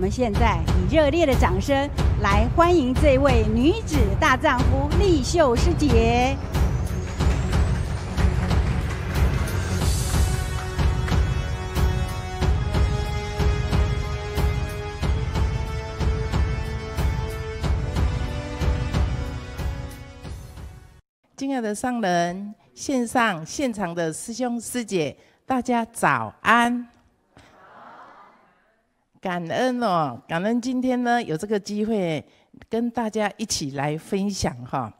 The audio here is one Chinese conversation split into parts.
我们现在以热烈的掌声来欢迎这位女子大丈夫丽秀师姐。亲爱的上人、线上、现场的师兄师姐，大家早安。感恩哦，感恩今天呢有这个机会跟大家一起来分享哈，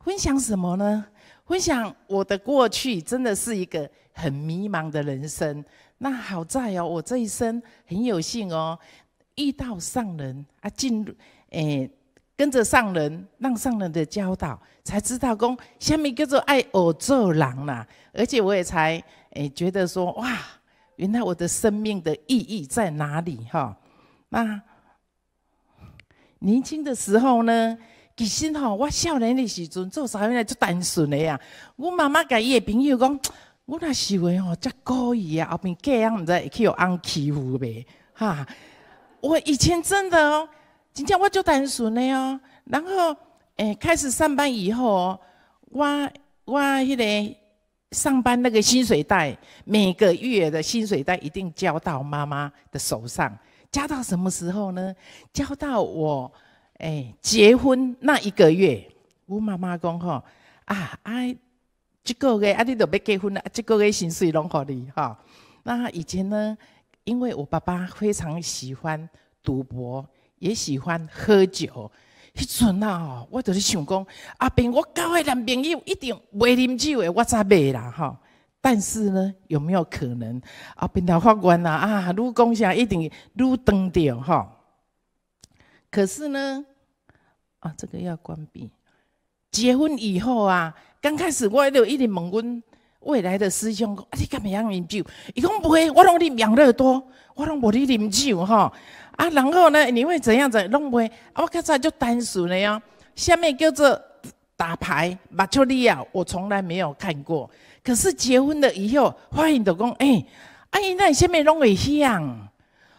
分享什么呢？分享我的过去真的是一个很迷茫的人生。那好在哦，我这一生很有幸哦，遇到上人啊，进入诶跟着上人，让上人的教导，才知道公下面叫做爱我做狼啦。而且我也才诶觉得说哇。原来我的生命的意义在哪里？哈，那年轻的时候呢？其实哈，我少年的时阵做啥物事就单纯的呀！我妈妈甲伊的朋友讲，我那时候吼，才高意呀，后面嫁人毋知去有安欺负呗，哈！我以前真的哦，真正我就单纯的哦，然后诶，开始上班以后，我我迄个。上班那个薪水袋，每个月的薪水袋一定交到妈妈的手上。交到什么时候呢？交到我哎结婚那一个月。我妈妈讲吼，啊，哎，这个月啊你都要结婚了，这个月薪水拢好你哈。那以前呢，因为我爸爸非常喜欢赌博，也喜欢喝酒。迄阵吼，我都是想讲，阿平，我交的男朋友一定袂啉酒的，我才买啦吼。但是呢，有没有可能？阿平头法官啊，啊，愈公啥一定愈灯着吼。可是呢，啊，这个要关闭。结婚以后啊，刚开始我都一直问阮未来的师兄，啊，你干咩晓啉酒？伊讲不会，我拢你养乐多，我拢无你啉酒吼。啊，然后呢，你会怎样子弄啊，我刚才就单数了呀。下面叫做打牌马丘利亚，我从来没有看过。可是结婚了以后，欢迎老公哎，阿姨，那你下面弄会像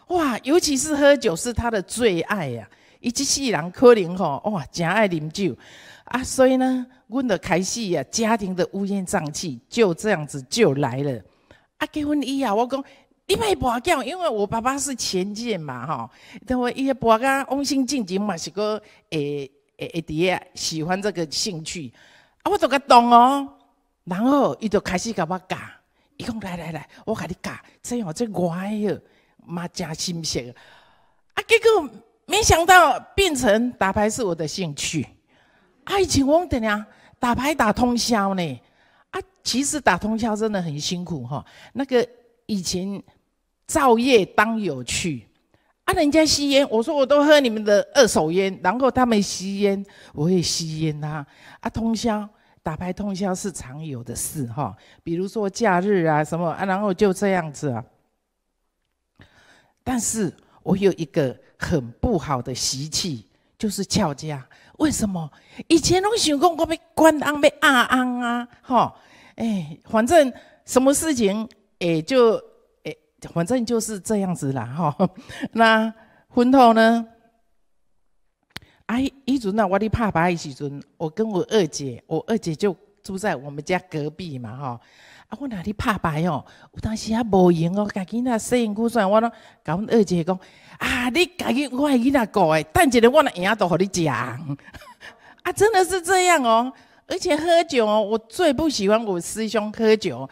哇？尤其是喝酒是他的最爱呀。一即世人可能吼哇，真爱啉酒啊，所以呢，阮的开始呀，家庭的乌烟瘴气就这样子就来了。啊，结婚以后我讲。你莫跋筊，因为我爸爸是前进嘛，吼，等我伊些跋教用心进进嘛，是个诶诶诶，点喜欢这个兴趣，啊，我总甲懂哦。然后，伊就开始甲我教，伊讲来来来，我甲你教，这样我乖哟，妈真心些。啊，结果没想到变成打牌是我的兴趣。爱情王等下打牌打通宵呢？啊，其实打通宵真的很辛苦哈，那个。以前造业当有趣，啊，人家吸烟，我说我都喝你们的二手烟，然后他们吸烟，我也吸烟啊，啊，通宵打牌，通宵是常有的事哈，比如说假日啊什么啊，然后就这样子啊。但是我有一个很不好的习气，就是翘家。为什么？以前拢想讲我被关昂被压安啊，哈，哎，反正什么事情。诶，就诶，反正就是这样子啦，吼，那婚后呢？哎，以阵呢，我伫拍的时阵，我跟我二姐，我二姐就住在我们家隔壁嘛，吼，啊，我哪里拍牌哦？有当时啊无闲哦，家己那摄影出来，我拢甲阮二姐讲啊，你家己我系囡仔顾诶，等一日我那样都互你讲，啊，真的是这样哦。而且喝酒哦，我最不喜欢我师兄喝酒，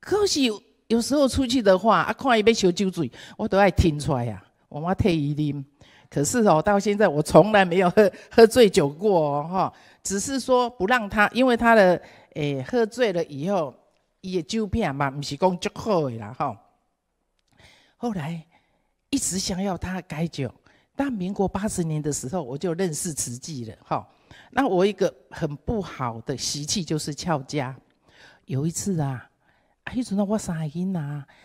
可是有时候出去的话，啊，看一杯小酒醉，我都爱听出来呀。我妈替伊啉，可是哦，到现在我从来没有喝喝醉酒过，哈，只是说不让他，因为他的诶喝醉了以后，伊的酒品嘛，不是讲足好的啦，哈。后来一直想要他改酒，但民国八十年的时候，我就认识慈济了，哈。那我一个很不好的习气就是翘家，有一次啊。啊，还想到我三囡仔，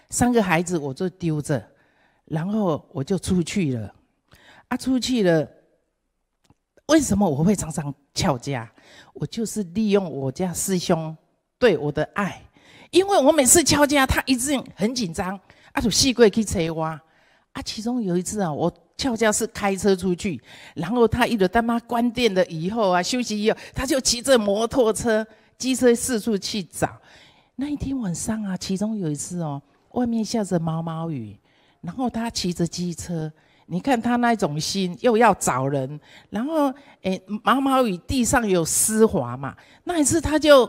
三个孩子我就丢着，然后我就出去了。啊，出去了，为什么我会常常翘家？我就是利用我家师兄对我的爱，因为我每次翘家，他一定很紧张。啊，就四柜去拆我。啊，其中有一次啊，我翘家是开车出去，然后他一到他妈关店了以后啊，休息以后，他就骑着摩托车、机车四处去找。那一天晚上啊，其中有一次哦，外面下着毛毛雨，然后他骑着机车，你看他那种心又要找人，然后诶，毛毛雨地上有湿滑嘛，那一次他就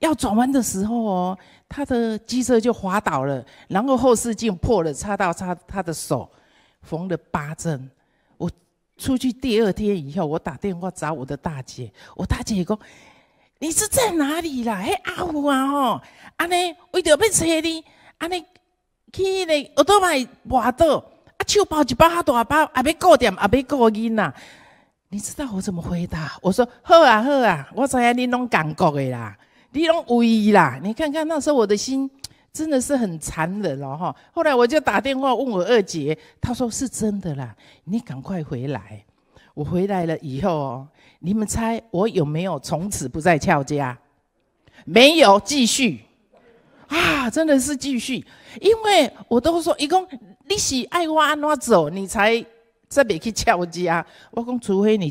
要转弯的时候哦，他的机车就滑倒了，然后后视镜破了，擦到擦他的手，缝了八针。我出去第二天以后，我打电话找我的大姐，我大姐也说：“你是在哪里啦？嘿，阿虎啊吼，安尼为着要揣你，安尼去迄个澳大利亚倒啊，手包一包哈大包，阿要顾店，阿要顾囝仔。你知道我怎么回答？我说好啊好啊，我知影你拢感觉的啦，你拢无疑啦。你看看那时候我的心真的是很残忍哦吼。后来我就打电话问我二姐，她说是真的啦，你赶快回来。我回来了以后哦，你们猜我有没有从此不再翘家？没有，继续啊！真的是继续，因为我都说一共你是爱我往怎走，你才这别去翘家。我讲除非你。